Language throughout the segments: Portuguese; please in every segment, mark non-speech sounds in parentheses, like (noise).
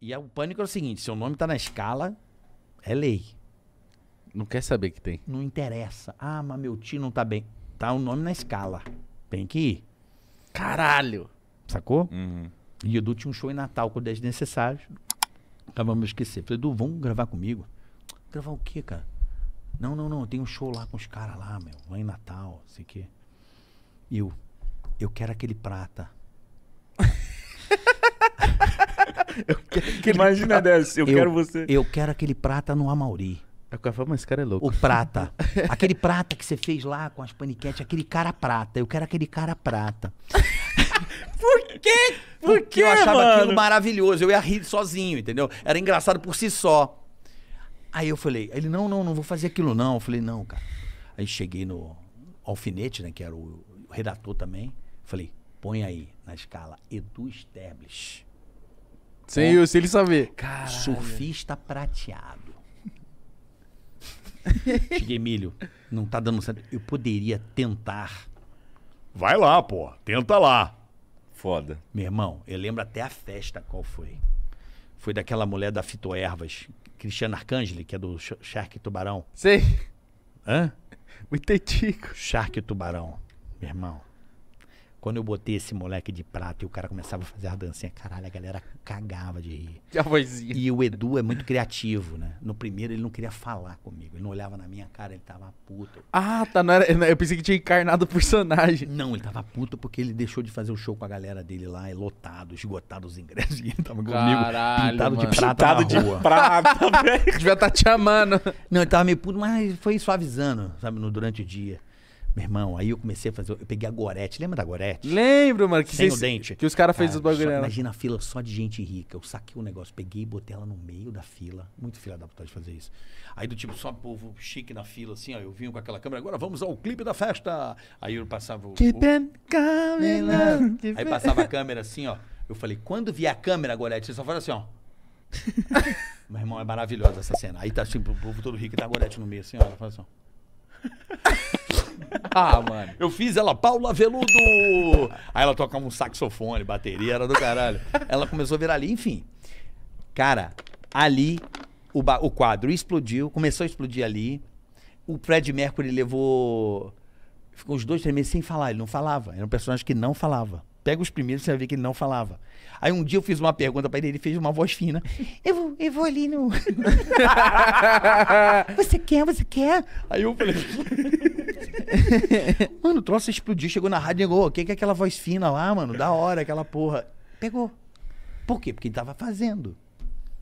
E é o pânico é o seguinte: seu nome tá na escala, é lei. Não quer saber que tem. Não interessa. Ah, mas meu tio não tá bem. Tá o um nome na escala. Tem que ir. Caralho! Sacou? Uhum. E Edu tinha um show em Natal com 10 necessários. Acabamos de esquecer. Falei, Edu, vamos gravar comigo? Gravar o quê, cara? Não, não, não. Tem um show lá com os caras lá, meu. Lá em Natal, sei o quê. E eu, eu quero aquele prata. Aquele (laughs) Imagina prata. dessa, eu, eu, quero você. Eu quero aquele prata no Amauri. Eu falo, mas esse cara é louco. O prata. (laughs) aquele prata que você fez lá com as paniquetes, aquele cara prata. Eu quero aquele cara prata. (laughs) Por quê? Por Porque quê, eu achava mano? aquilo maravilhoso. Eu ia rir sozinho, entendeu? Era engraçado por si só. Aí eu falei, ele, não, não, não vou fazer aquilo não. Eu falei, não, cara. Aí cheguei no alfinete, né, que era o, o redator também. Falei, põe aí na escala Edu Sterblich. Sem, é. eu, ele saber. Caralho. Surfista prateado. (laughs) Cheguei, Emílio, não tá dando certo. Eu poderia tentar. Vai lá, pô. Tenta lá. Foda. Meu irmão, eu lembro até a festa qual foi. Foi daquela mulher da Fitoervas, Cristiana Arcangeli, que é do Shark Tubarão. Sei. Hã? Muito (laughs) tico. Shark Tubarão, meu irmão. Quando eu botei esse moleque de prata e o cara começava a fazer a dancinha, caralho, a galera cagava de rir. Já E o Edu é muito criativo, né? No primeiro ele não queria falar comigo, ele não olhava na minha cara, ele tava puto. Ah, tá, não era, eu pensei que tinha encarnado o personagem. Não, ele tava puto porque ele deixou de fazer o show com a galera dele lá, é lotado, esgotado os ingressos, (laughs) ele tava comigo, pintado mano. de prata pintado de rua. prata, (laughs) velho. Devia estar tá te amando. Não, ele tava meio puto, mas foi suavizando, sabe, no, durante o dia. Meu irmão, aí eu comecei a fazer. Eu peguei a Gorete. Lembra da Gorete? Lembro, mano. Que Sem o dente. Que os caras cara, fez os bagulho. Imagina a fila só de gente rica. Eu saquei o negócio, peguei e botei ela no meio da fila. Muito filha da puta de fazer isso. Aí do tipo, só povo chique na fila, assim, ó. Eu vim com aquela câmera. Agora vamos ao clipe da festa. Aí eu passava o. Keep o... Coming Aí passava a câmera assim, ó. Eu falei, quando vier a câmera, Gorete, você só faz assim, ó. (laughs) Meu irmão, é maravilhosa essa cena. Aí tá assim, o povo todo rico e tá a Gorete no meio, assim, ó. Ela fala assim, ó. (laughs) ah, mano. Eu fiz ela, Paula Veludo! Aí ela tocava um saxofone, bateria, era do caralho. Ela começou a virar ali, enfim. Cara, ali o, o quadro explodiu, começou a explodir ali. O Fred Mercury levou. Ficou uns dois, três meses sem falar, ele não falava. Era um personagem que não falava. Pega os primeiros, você vai ver que ele não falava. Aí um dia eu fiz uma pergunta para ele, ele fez uma voz fina. Eu vou, eu vou ali no. (laughs) (laughs) você quer, você quer? Aí eu falei mano, o troço explodiu, chegou na rádio e negou, o que é aquela voz fina lá, mano? Da hora, aquela porra. Pegou. Por quê? Porque ele tava fazendo.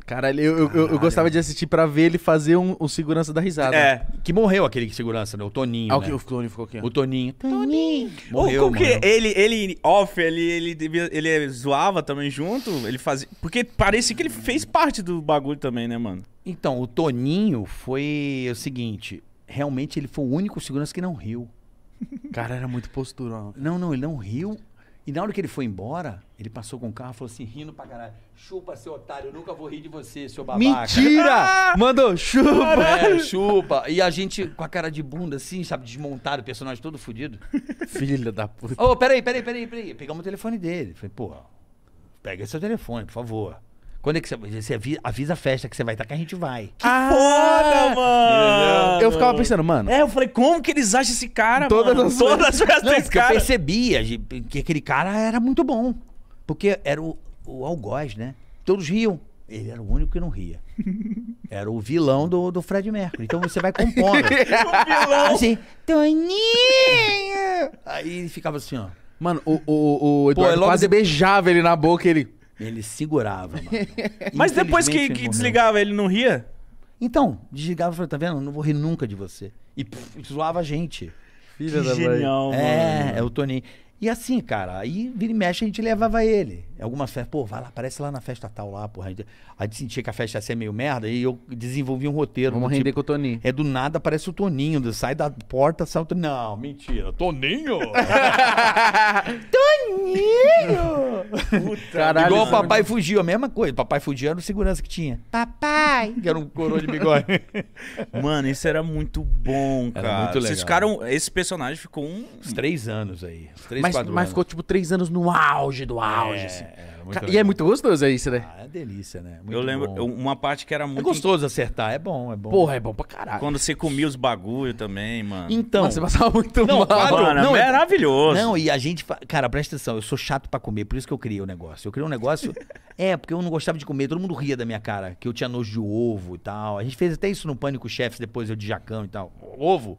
Caralho, eu, eu, eu, eu gostava de assistir pra ver ele fazer um, um segurança da risada. É, que morreu aquele segurança, né? O Toninho. Ah, o, né? o Toninho ficou aqui. O Toninho. Toninho. Morreu, Ou, Porque Ele, ele, off, ele, ele, devia- ele zoava também junto, ele fazia... Porque parecia que ele fez parte do bagulho também, né, mano? Então, o Toninho foi o seguinte: realmente ele foi o único segurança que não riu. (laughs) Cara, era muito posturão. Não, não, ele não riu. E na hora que ele foi embora, ele passou com o carro e falou assim, rindo pra caralho. Chupa, seu otário, eu nunca vou rir de você, seu babaca. Mentira! Ah! Mandou, chupa! É, chupa. E a gente com a cara de bunda assim, sabe, desmontado, o personagem todo fodido (laughs) Filha da puta. Ô, oh, peraí, peraí, peraí, peraí. Pegamos o telefone dele. Falei, pô, pega seu telefone, por favor. Quando é que você, você avisa a festa que você vai estar, tá, que a gente vai. Que ah, foda, mano! Eu ficava pensando, mano. É, eu falei, como que eles acham esse cara, todas mano? As todas as festas desse cara. Eu percebia que aquele cara era muito bom. Porque era o, o algoz, né? Todos riam. Ele era o único que não ria. (laughs) Era o vilão do, do Fred Mercury. Então você vai compondo. (laughs) o vilão. Assim, Toninho! Aí ele ficava assim, ó. Mano, o, o, o é Eduardo Pô, quase beijava ele na boca ele... Ele segurava, mano. (laughs) Mas depois que, que desligava, ele não ria? Então, desligava e falou, tá vendo? Não vou rir nunca de você. E pff, zoava a gente. Filha que da genial, mãe. É, é o Toninho. E assim, cara, aí vira e mexe a gente levava ele. Algumas festas, pô, vai lá, aparece lá na festa tal lá, porra. A gente, a gente sentia que a festa ia ser meio merda e eu desenvolvi um roteiro. Vamos render tipo, com o Toninho. É do nada, aparece o Toninho, sai da porta, sai o Toninho. Não, mentira, Toninho! (laughs) Toninho! Puta, Caralho, Igual o papai não. É fugiu, a mesma coisa. Papai fugiu era o segurança que tinha. Papai! Que era um coroa de bigode. (laughs) Mano, isso era muito bom, cara. Era muito legal. Vocês ficaram, esse personagem ficou um... Uns três anos aí. Três mas, quatro mas anos. ficou tipo três anos no auge do auge, É, assim. é, é e é muito gostoso é isso, né? Ah, é delícia, né? Muito eu lembro bom. uma parte que era É muito. gostoso acertar, é bom, é bom. Porra, é bom pra caralho. Quando você comia os bagulho também, mano. Então, Mano, você passava muito Não, mal. quadro- Mano, é não, é maravilhoso. Não, e a gente. Cara, presta atenção, eu sou chato pra comer, por isso que eu criei o negócio. Eu criei um negócio. (laughs) é, porque eu não gostava de comer, todo mundo ria da minha cara, que eu tinha nojo de ovo e tal. A gente fez até isso no Pânico Chefs, depois eu de Jacão e tal. Ovo.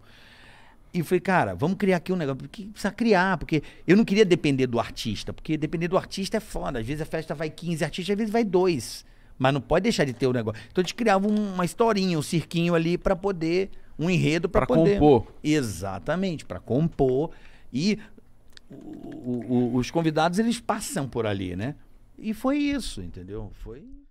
E falei, cara, vamos criar aqui um negócio. Porque precisa criar, porque eu não queria depender do artista, porque depender do artista é foda. Às vezes a festa vai 15 artistas, às vezes vai dois. Mas não pode deixar de ter o negócio. Então a gente criava um, uma historinha, um cirquinho ali para poder. Um enredo para poder. compor. Exatamente, para compor. E o, o, o, os convidados, eles passam por ali, né? E foi isso, entendeu? Foi.